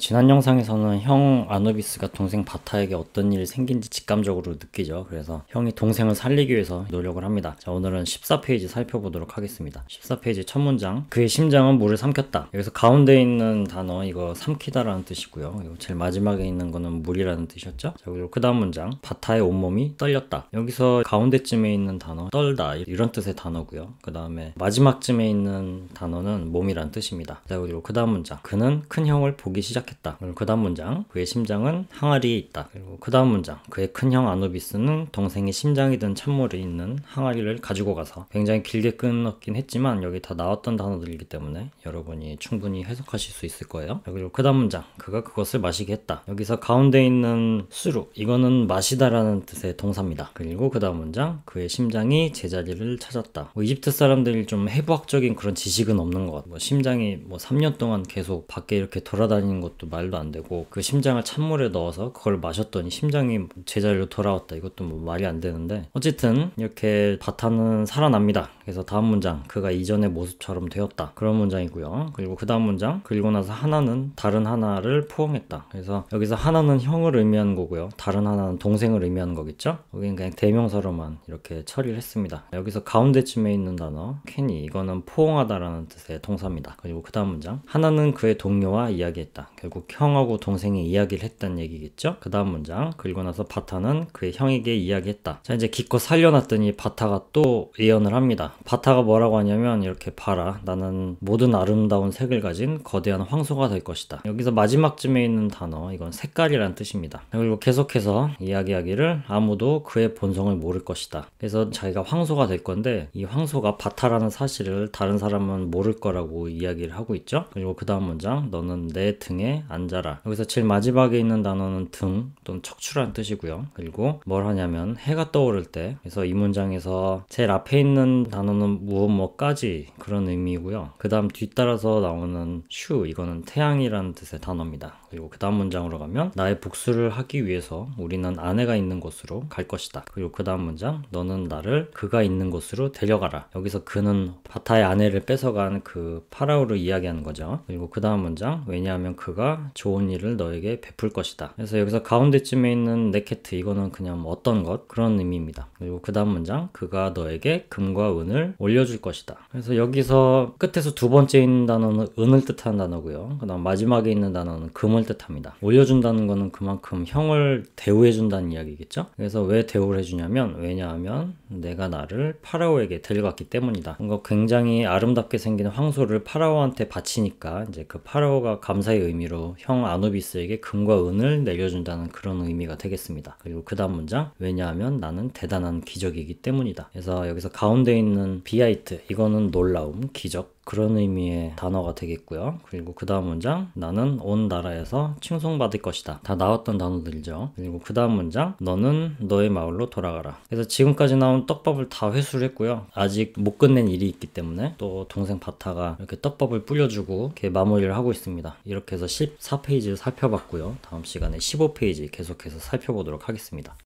지난 영상에서는 형 아누비스가 동생 바타에게 어떤 일이 생긴지 직감적으로 느끼죠. 그래서 형이 동생을 살리기 위해서 노력을 합니다. 자, 오늘은 14페이지 살펴보도록 하겠습니다. 14페이지 첫 문장. 그의 심장은 물을 삼켰다. 여기서 가운데 있는 단어, 이거 삼키다라는 뜻이고요. 이거 제일 마지막에 있는 거는 물이라는 뜻이었죠. 자, 그리고 그 다음 문장. 바타의 온몸이 떨렸다. 여기서 가운데쯤에 있는 단어, 떨다. 이런 뜻의 단어고요. 그 다음에 마지막쯤에 있는 단어는 몸이란 뜻입니다. 자, 그리고 그 다음 문장. 그는 큰 형을 보기 시작 시작했다. 그 다음 문장 그의 심장은 항아리에 있다. 그리고 그 다음 문장 그의 큰형 아누비스는 동생이 심장이 든찬물이 있는 항아리를 가지고 가서 굉장히 길게 끊었긴 했지만 여기 다 나왔던 단어들이기 때문에 여러분이 충분히 해석하실 수 있을 거예요. 그리고 그 다음 문장 그가 그것을 마시게 했다. 여기서 가운데 있는 수루 이거는 마시다라는 뜻의 동사입니다. 그리고 그 다음 문장 그의 심장이 제자리를 찾았다. 뭐 이집트 사람들이 좀 해부학적인 그런 지식은 없는 것 같아요. 뭐 심장이 뭐 3년 동안 계속 밖에 이렇게 돌아다니는 것 것도 말도 안 되고 그 심장을 찬물에 넣어서 그걸 마셨더니 심장이 제자리로 돌아왔다 이것도 뭐 말이 안 되는데 어쨌든 이렇게 바타는 살아납니다 그래서 다음 문장 그가 이전의 모습처럼 되었다 그런 문장이고요 그리고 그 다음 문장 그리고 나서 하나는 다른 하나를 포옹했다 그래서 여기서 하나는 형을 의미하는 거고요 다른 하나는 동생을 의미하는 거겠죠 여기는 그냥 대명사로만 이렇게 처리를 했습니다 여기서 가운데쯤에 있는 단어 캔이 이거는 포옹하다라는 뜻의 동사입니다 그리고 그 다음 문장 하나는 그의 동료와 이야기했다 결국 형하고 동생이 이야기를 했다는 얘기겠죠? 그 다음 문장. 그리고 나서 바타는 그의 형에게 이야기했다. 자, 이제 기껏 살려놨더니 바타가 또 예언을 합니다. 바타가 뭐라고 하냐면 이렇게 봐라. 나는 모든 아름다운 색을 가진 거대한 황소가 될 것이다. 여기서 마지막쯤에 있는 단어, 이건 색깔이란 뜻입니다. 그리고 계속해서 이야기하기를 아무도 그의 본성을 모를 것이다. 그래서 자기가 황소가 될 건데 이 황소가 바타라는 사실을 다른 사람은 모를 거라고 이야기를 하고 있죠. 그리고 그 다음 문장. 너는 내 등에 자에 예, 앉아라. 여기서 제일 마지막에 있는 단어는 등 또는 척추란 뜻이고요. 그리고 뭘 하냐면 해가 떠오를 때. 그래서 이 문장에서 제일 앞에 있는 단어는 무엇 뭐까지 그런 의미고요. 그 다음 뒤따라서 나오는 슈 이거는 태양이라는 뜻의 단어입니다. 그리고 그 다음 문장으로 가면 나의 복수를 하기 위해서 우리는 아내가 있는 곳으로 갈 것이다. 그리고 그 다음 문장 너는 나를 그가 있는 곳으로 데려가라. 여기서 그는 바타의 아내를 뺏어간 그 파라오를 이야기하는 거죠. 그리고 그 다음 문장 왜냐하면 그 그가 좋은 일을 너에게 베풀 것이다. 그래서 여기서 가운데쯤에 있는 네케트 이거는 그냥 뭐 어떤 것 그런 의미입니다. 그리고 그 다음 문장 그가 너에게 금과 은을 올려줄 것이다. 그래서 여기서 끝에서 두 번째 있는 단어는 은을 뜻하는 단어고요. 그다음 마지막에 있는 단어는 금을 뜻합니다. 올려준다는 거는 그만큼 형을 대우해준다는 이야기겠죠. 그래서 왜 대우를 해주냐면 왜냐하면 내가 나를 파라오에게 데려갔기 때문이다. 뭔가 굉장히 아름답게 생긴 황소를 파라오한테 바치니까 이제 그 파라오가 감사의 의미 의미로 형 아누비스에게 금과 은을 내려준다는 그런 의미가 되겠습니다. 그리고 그 다음 문장 왜냐하면 나는 대단한 기적이기 때문이다. 그래서 여기서 가운데 있는 비하이트 이거는 놀라움, 기적, 그런 의미의 단어가 되겠고요. 그리고 그 다음 문장 나는 온 나라에서 칭송받을 것이다. 다 나왔던 단어들이죠. 그리고 그 다음 문장 너는 너의 마을로 돌아가라. 그래서 지금까지 나온 떡밥을 다 회수를 했고요. 아직 못 끝낸 일이 있기 때문에 또 동생 바타가 이렇게 떡밥을 뿌려주고 이렇게 마무리를 하고 있습니다. 이렇게 해서 14페이지를 살펴봤고요. 다음 시간에 15페이지 계속해서 살펴보도록 하겠습니다.